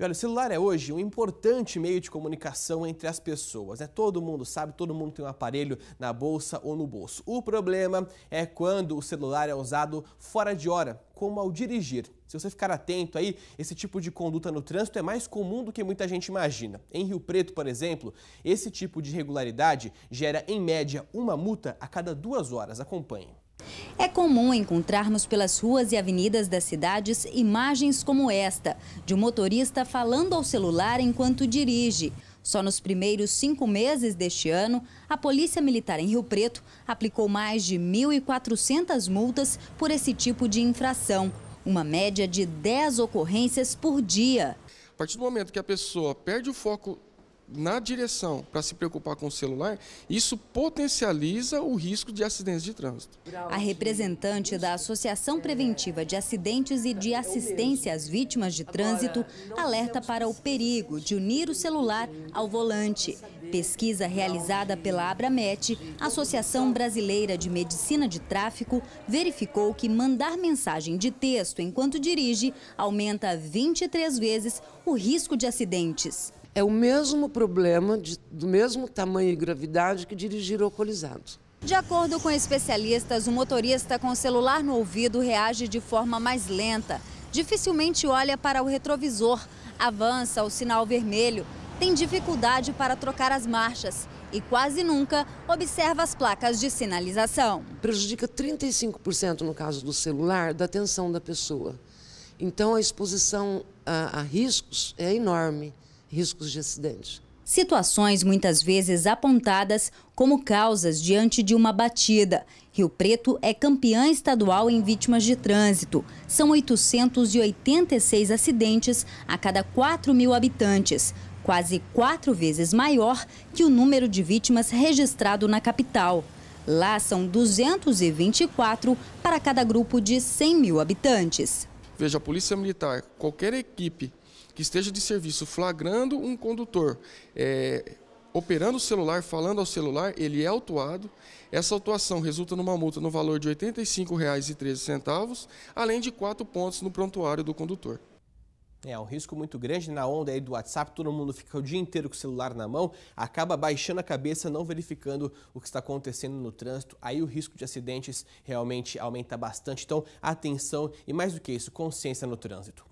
E olha, o celular é hoje um importante meio de comunicação entre as pessoas. Né? Todo mundo sabe, todo mundo tem um aparelho na bolsa ou no bolso. O problema é quando o celular é usado fora de hora, como ao dirigir. Se você ficar atento aí, esse tipo de conduta no trânsito é mais comum do que muita gente imagina. Em Rio Preto, por exemplo, esse tipo de irregularidade gera, em média, uma multa a cada duas horas. Acompanhe. É comum encontrarmos pelas ruas e avenidas das cidades imagens como esta, de um motorista falando ao celular enquanto dirige. Só nos primeiros cinco meses deste ano, a Polícia Militar em Rio Preto aplicou mais de 1.400 multas por esse tipo de infração, uma média de 10 ocorrências por dia. A partir do momento que a pessoa perde o foco na direção para se preocupar com o celular, isso potencializa o risco de acidentes de trânsito. A representante da Associação Preventiva de Acidentes e de Assistência às Vítimas de Trânsito alerta para o perigo de unir o celular ao volante. Pesquisa realizada pela Abramet, Associação Brasileira de Medicina de Tráfico, verificou que mandar mensagem de texto enquanto dirige aumenta 23 vezes o risco de acidentes é o mesmo problema, de, do mesmo tamanho e gravidade que dirigir alcoolizado. De acordo com especialistas, o motorista com o celular no ouvido reage de forma mais lenta. Dificilmente olha para o retrovisor, avança o sinal vermelho, tem dificuldade para trocar as marchas e quase nunca observa as placas de sinalização. Prejudica 35% no caso do celular da atenção da pessoa. Então a exposição a, a riscos é enorme riscos de acidentes. Situações muitas vezes apontadas como causas diante de uma batida. Rio Preto é campeã estadual em vítimas de trânsito. São 886 acidentes a cada 4 mil habitantes, quase quatro vezes maior que o número de vítimas registrado na capital. Lá são 224 para cada grupo de 100 mil habitantes. Veja, a Polícia Militar, qualquer equipe que esteja de serviço flagrando um condutor é, operando o celular, falando ao celular, ele é autuado. Essa autuação resulta numa multa no valor de R$ 85,13, além de quatro pontos no prontuário do condutor. É um risco muito grande na onda aí do WhatsApp, todo mundo fica o dia inteiro com o celular na mão, acaba baixando a cabeça, não verificando o que está acontecendo no trânsito, aí o risco de acidentes realmente aumenta bastante. Então, atenção e mais do que isso, consciência no trânsito.